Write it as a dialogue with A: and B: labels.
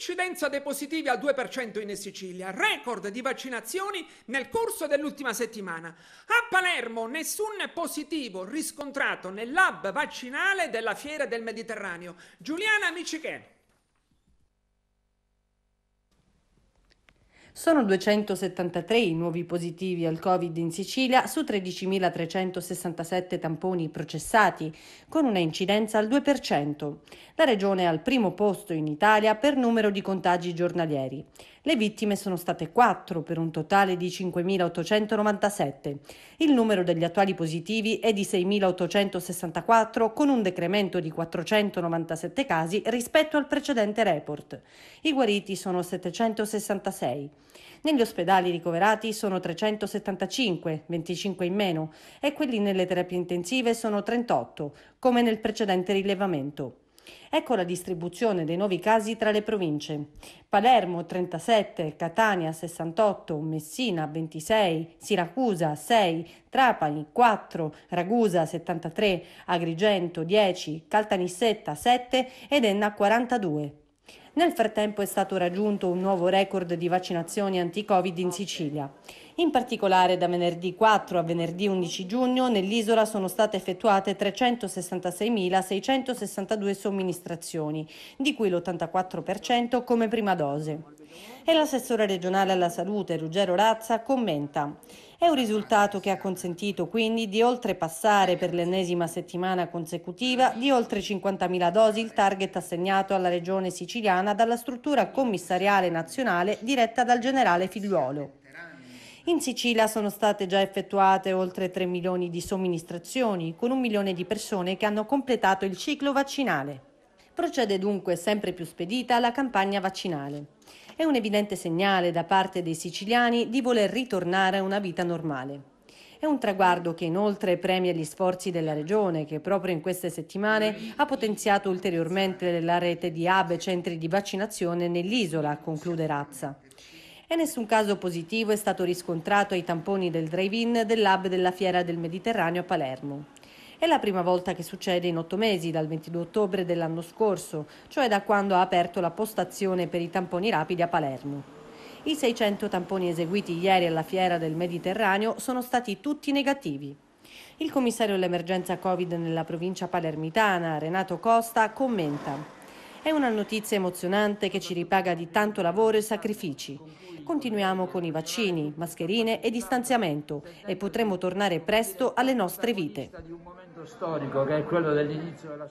A: Incidenza dei positivi al 2% in Sicilia, record di vaccinazioni nel corso dell'ultima settimana. A Palermo nessun positivo riscontrato nel vaccinale della Fiera del Mediterraneo. Giuliana Michichè. Sono 273 i nuovi positivi al Covid in Sicilia su 13.367 tamponi processati, con una incidenza al 2%. La regione è al primo posto in Italia per numero di contagi giornalieri. Le vittime sono state 4 per un totale di 5.897. Il numero degli attuali positivi è di 6.864 con un decremento di 497 casi rispetto al precedente report. I guariti sono 766. Negli ospedali ricoverati sono 375, 25 in meno, e quelli nelle terapie intensive sono 38, come nel precedente rilevamento. Ecco la distribuzione dei nuovi casi tra le province. Palermo 37, Catania 68, Messina 26, Siracusa 6, Trapani 4, Ragusa 73, Agrigento 10, Caltanissetta 7 ed Enna 42. Nel frattempo è stato raggiunto un nuovo record di vaccinazioni anti-Covid in Sicilia. In particolare da venerdì 4 a venerdì 11 giugno nell'isola sono state effettuate 366.662 somministrazioni, di cui l'84% come prima dose. E l'assessore regionale alla salute Ruggero Razza commenta è un risultato che ha consentito quindi di oltrepassare per l'ennesima settimana consecutiva di oltre 50.000 dosi il target assegnato alla regione siciliana italiana dalla struttura commissariale nazionale diretta dal generale Figliuolo. In Sicilia sono state già effettuate oltre 3 milioni di somministrazioni, con un milione di persone che hanno completato il ciclo vaccinale. Procede dunque sempre più spedita la campagna vaccinale. È un evidente segnale da parte dei siciliani di voler ritornare a una vita normale. È un traguardo che inoltre premia gli sforzi della Regione che proprio in queste settimane ha potenziato ulteriormente la rete di hub e centri di vaccinazione nell'isola, conclude Razza e nessun caso positivo è stato riscontrato ai tamponi del drive-in dell'hub della Fiera del Mediterraneo a Palermo. È la prima volta che succede in otto mesi, dal 22 ottobre dell'anno scorso, cioè da quando ha aperto la postazione per i tamponi rapidi a Palermo. I 600 tamponi eseguiti ieri alla Fiera del Mediterraneo sono stati tutti negativi. Il commissario all'emergenza Covid nella provincia palermitana, Renato Costa, commenta. È una notizia emozionante che ci ripaga di tanto lavoro e sacrifici. Continuiamo con i vaccini, mascherine e distanziamento e potremo tornare presto alle nostre vite. di un momento storico che è quello dell'inizio della